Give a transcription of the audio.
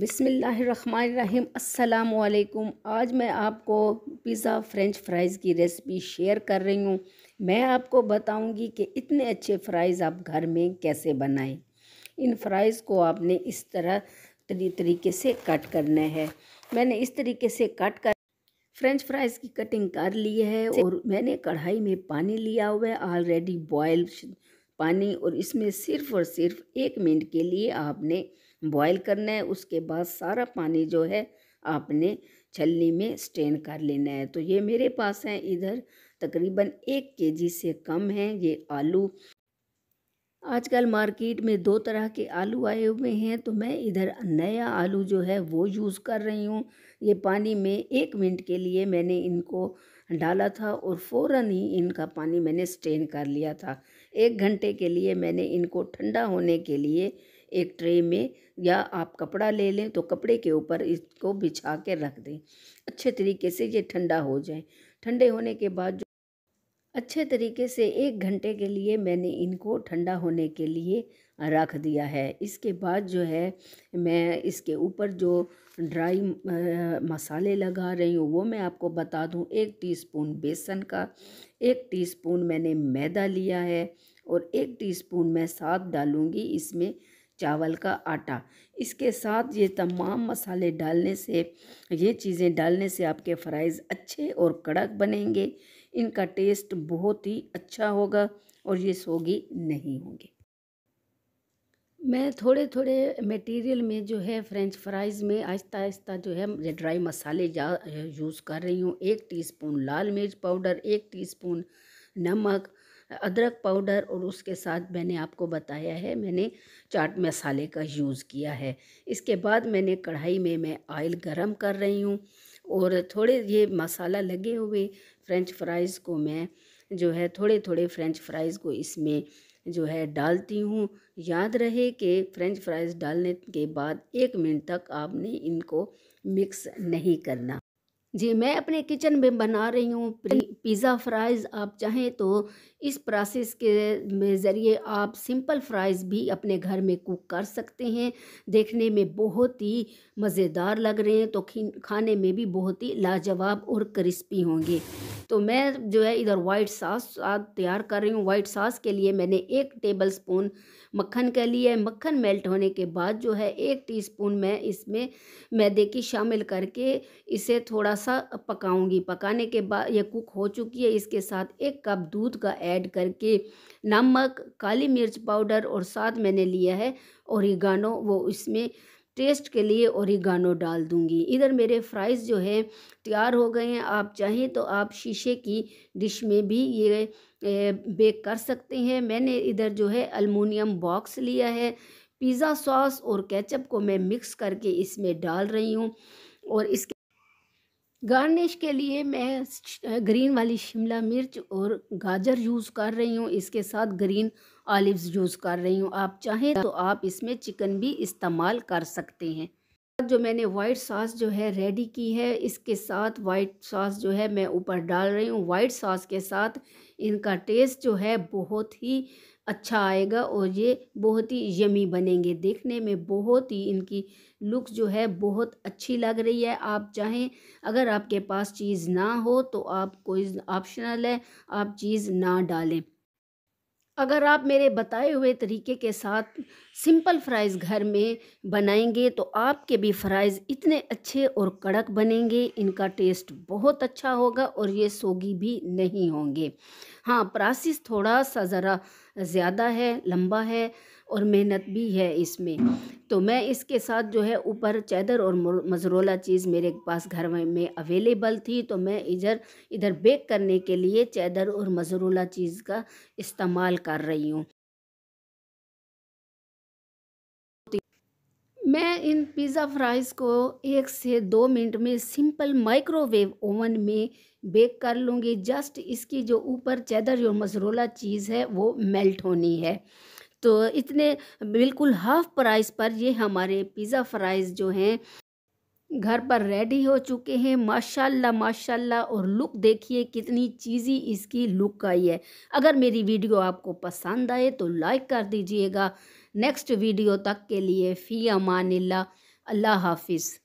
बिसमीम् अल्लाम आज मैं आपको पिज़्ज़ा फ्रेंच फ्राइज़ की रेसिपी शेयर कर रही हूँ मैं आपको बताऊँगी कि इतने अच्छे फ्राइज़ आप घर में कैसे बनाएं इन फ्राइज़ को आपने इस तरह तरी तरीके से कट करना है मैंने इस तरीके से कट कर फ्रेंच फ्राइज़ की कटिंग कर ली है और मैंने कढ़ाई में पानी लिया हुआ है ऑलरेडी बॉयल पानी और इसमें सिर्फ और सिर्फ एक मिनट के लिए आपने बॉयल करना है उसके बाद सारा पानी जो है आपने छलनी में स्ट्रेन कर लेना है तो ये मेरे पास हैं इधर तकरीबन एक केजी से कम है ये आलू आजकल मार्केट में दो तरह के आलू आए हुए हैं तो मैं इधर नया आलू जो है वो यूज़ कर रही हूँ ये पानी में एक मिनट के लिए मैंने इनको डाला था और फ़ौर ही इनका पानी मैंने स्टेन कर लिया था एक घंटे के लिए मैंने इनको ठंडा होने के लिए एक ट्रे में या आप कपड़ा ले लें तो कपड़े के ऊपर इसको बिछा के रख दें अच्छे तरीके से ये ठंडा हो जाए ठंडे होने के बाद अच्छे तरीके से एक घंटे के लिए मैंने इनको ठंडा होने के लिए रख दिया है इसके बाद जो है मैं इसके ऊपर जो ड्राई मसाले लगा रही हूँ वो मैं आपको बता दूँ एक टीस्पून बेसन का एक टीस्पून मैंने मैदा लिया है और एक टीस्पून मैं साथ डालूँगी इसमें चावल का आटा इसके साथ ये तमाम मसाले डालने से ये चीज़ें डालने से आपके फ़्राइज़ अच्छे और कड़क बनेंगे इनका टेस्ट बहुत ही अच्छा होगा और ये सोगी नहीं होंगे मैं थोड़े थोड़े मटेरियल में जो है फ्रेंच फ्राइज़ में आहिस्ता आहिस्ता जो है ड्राई मसाले जा यूज़ कर रही हूँ एक टीस्पून लाल मिर्च पाउडर एक टीस्पून नमक अदरक पाउडर और उसके साथ मैंने आपको बताया है मैंने चाट मसाले का यूज़ किया है इसके बाद मैंने कढ़ाई में मैं ऑयल गरम कर रही हूँ और थोड़े ये मसाला लगे हुए फ्रेंच फ्राइज़ को मैं जो है थोड़े थोड़े फ्रेंच फ्राइज़ को इसमें जो है डालती हूँ याद रहे कि फ्रेंच फ्राइज़ डालने के बाद एक मिनट तक आपने इनको मिक्स नहीं करना जी मैं अपने किचन में बना रही हूँ पिज़्ज़ा फ्राइज़ आप चाहें तो इस प्रोसेस के ज़रिए आप सिंपल फ्राइज़ भी अपने घर में कुक कर सकते हैं देखने में बहुत ही मज़ेदार लग रहे हैं तो खाने में भी बहुत ही लाजवाब और क्रिस्पी होंगे तो मैं जो है इधर वाइट सॉस तैयार कर रही हूँ वाइट सॉस के लिए मैंने एक टेबल स्पून मक्खन कह लिया है मक्खन मेल्ट होने के बाद जो है एक टीस्पून मैं इसमें मैदे की शामिल करके इसे थोड़ा सा पकाऊंगी पकाने के बाद ये कुक हो चुकी है इसके साथ एक कप दूध का ऐड करके नमक काली मिर्च पाउडर और साथ मैंने लिया है और वो इसमें टेस्ट के लिए औरिगानो डाल दूँगी इधर मेरे फ्राइज़ जो है तैयार हो गए हैं आप चाहें तो आप शीशे की डिश में भी ये बेक कर सकते हैं मैंने इधर जो है अलमोनियम बॉक्स लिया है पिज़्ज़ा सॉस और केचप को मैं मिक्स करके इसमें डाल रही हूँ और इसके गार्निश के लिए मैं ग्रीन वाली शिमला मिर्च और गाजर यूज़ कर रही हूँ इसके साथ ग्रीन ऑलिव्स यूज़ कर रही हूँ आप चाहें तो आप इसमें चिकन भी इस्तेमाल कर सकते हैं जो मैंने वाइट सॉस जो है रेडी की है इसके साथ वाइट सॉस जो है मैं ऊपर डाल रही हूँ वाइट सॉस के साथ इनका टेस्ट जो है बहुत ही अच्छा आएगा और ये बहुत ही यमी बनेंगे देखने में बहुत ही इनकी लुक जो है बहुत अच्छी लग रही है आप चाहें अगर आपके पास चीज़ ना हो तो आप कोई ऑप्शनल है आप चीज़ ना डालें अगर आप मेरे बताए हुए तरीके के साथ सिंपल फ्राइज़ घर में बनाएंगे तो आपके भी फ़्राइज़ इतने अच्छे और कड़क बनेंगे इनका टेस्ट बहुत अच्छा होगा और ये सोगी भी नहीं होंगे हाँ प्रासिस थोड़ा सा ज़रा ज़्यादा है लंबा है और मेहनत भी है इसमें तो मैं इसके साथ जो है ऊपर चैदर और मजरोला चीज़ मेरे पास घर में अवेलेबल थी तो मैं इधर इधर बेक करने के लिए चैदर और मजरोला चीज़ का इस्तेमाल कर रही हूँ मैं इन पिज़्ज़ा फ्राइज़ को एक से दो मिनट में सिंपल माइक्रोवेव ओवन में बेक कर लूँगी जस्ट इसकी जो ऊपर चैदर और मजरोला चीज़ है वो मेल्ट होनी है तो इतने बिल्कुल हाफ प्राइस पर ये हमारे पिज़्ज़ा फ्राइज़ जो हैं घर पर रेडी हो चुके हैं माशाल्लाह माशाल्लाह और लुक देखिए कितनी चीज़ी इसकी लुक आई है अगर मेरी वीडियो आपको पसंद आए तो लाइक कर दीजिएगा नेक्स्ट वीडियो तक के लिए फ़ी अमान अल्लाह हाफिज़